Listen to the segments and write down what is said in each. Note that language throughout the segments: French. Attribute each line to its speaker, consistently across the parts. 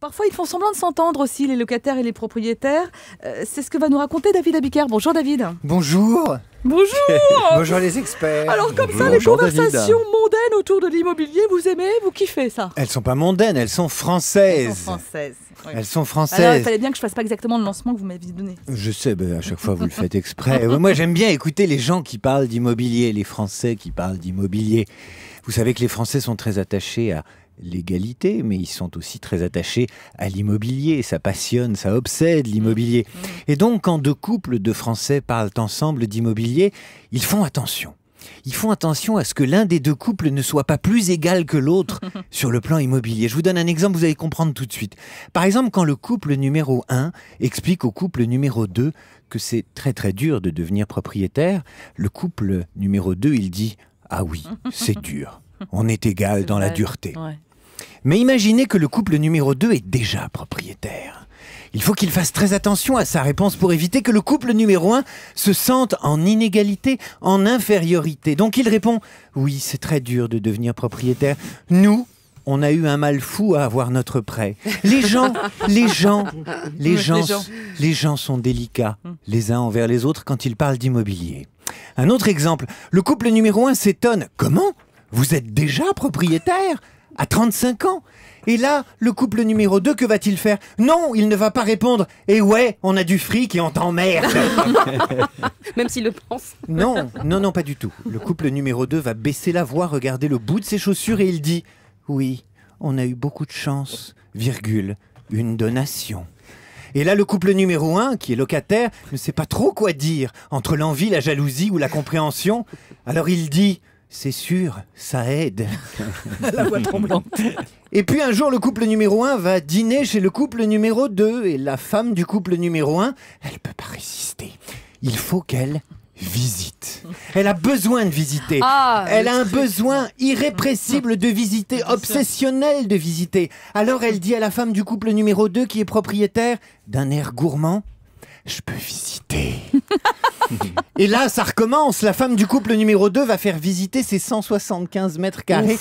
Speaker 1: Parfois, ils font semblant de s'entendre aussi, les locataires et les propriétaires. Euh, c'est ce que va nous raconter David Abiker. Bonjour David. Bonjour. Bonjour Bonjour les experts Alors comme ça, les conversations mondaines autour de l'immobilier, vous aimez, vous kiffez ça Elles sont pas mondaines, elles sont françaises Elles sont françaises. Elles sont ah françaises. Alors, il fallait bien que je fasse pas exactement le lancement que vous m'avez donné. Je sais, ben, à chaque fois vous le faites exprès. Moi j'aime bien écouter les gens qui parlent d'immobilier, les Français qui parlent d'immobilier. Vous savez que les Français sont très attachés à l'égalité, mais ils sont aussi très attachés à l'immobilier. Ça passionne, ça obsède l'immobilier. Mm. Et donc, quand deux couples de Français parlent ensemble d'immobilier, ils font attention. Ils font attention à ce que l'un des deux couples ne soit pas plus égal que l'autre sur le plan immobilier. Je vous donne un exemple, vous allez comprendre tout de suite. Par exemple, quand le couple numéro 1 explique au couple numéro 2 que c'est très très dur de devenir propriétaire, le couple numéro 2, il dit ⁇ Ah oui, c'est dur, on est égal dans la dureté mais imaginez que le couple numéro 2 est déjà propriétaire. Il faut qu'il fasse très attention à sa réponse pour éviter que le couple numéro 1 se sente en inégalité, en infériorité. Donc il répond Oui, c'est très dur de devenir propriétaire. Nous, on a eu un mal fou à avoir notre prêt. Les gens, les gens, les gens, les gens sont délicats hum. les uns envers les autres quand ils parlent d'immobilier. Un autre exemple, le couple numéro 1 s'étonne Comment Vous êtes déjà propriétaire à 35 ans. Et là, le couple numéro 2, que va-t-il faire Non, il ne va pas répondre « Eh ouais, on a du fric et on t'emmerde !» Même s'il le pense. Non, non, non, pas du tout. Le couple numéro 2 va baisser la voix, regarder le bout de ses chaussures et il dit « Oui, on a eu beaucoup de chance, virgule, une donation ». Et là, le couple numéro 1, qui est locataire, ne sait pas trop quoi dire, entre l'envie, la jalousie ou la compréhension. Alors il dit « c'est sûr, ça aide. La voix tremblante. Et puis un jour, le couple numéro 1 va dîner chez le couple numéro 2. Et la femme du couple numéro 1, elle peut pas résister. Il faut qu'elle visite. Elle a besoin de visiter. Ah, elle a un besoin irrépressible de visiter, obsessionnel de visiter. Alors elle dit à la femme du couple numéro 2 qui est propriétaire d'un air gourmand, je peux visiter. Et là, ça recommence. La femme du couple numéro 2 va faire visiter ses 175 mètres carrés.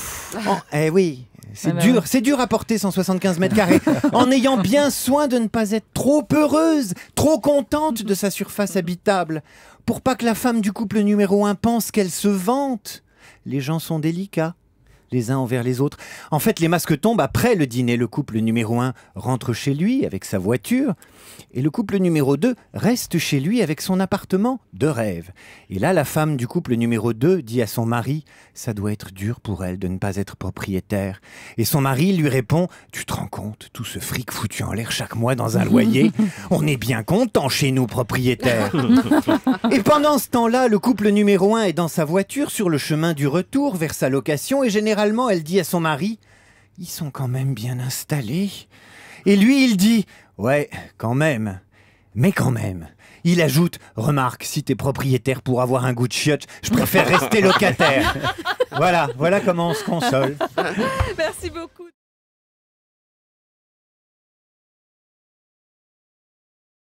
Speaker 1: eh oui, c'est ah bah dur, c'est dur à porter 175 mètres carrés, en ayant bien soin de ne pas être trop heureuse, trop contente de sa surface habitable, pour pas que la femme du couple numéro 1 pense qu'elle se vante. Les gens sont délicats les uns envers les autres. En fait, les masques tombent après le dîner. Le couple numéro 1 rentre chez lui avec sa voiture et le couple numéro 2 reste chez lui avec son appartement de rêve. Et là, la femme du couple numéro 2 dit à son mari Ça doit être dur pour elle de ne pas être propriétaire. Et son mari lui répond Tu te rends compte, tout ce fric foutu en l'air chaque mois dans un loyer On est bien content chez nous, propriétaires. et pendant ce temps-là, le couple numéro 1 est dans sa voiture sur le chemin du retour vers sa location et généralement, généralement, elle dit à son mari Ils sont quand même bien installés. Et lui, il dit Ouais, quand même. Mais quand même. Il ajoute Remarque, si t'es propriétaire pour avoir un goût de chiotte, je préfère rester locataire. voilà, voilà comment on se console. Merci beaucoup.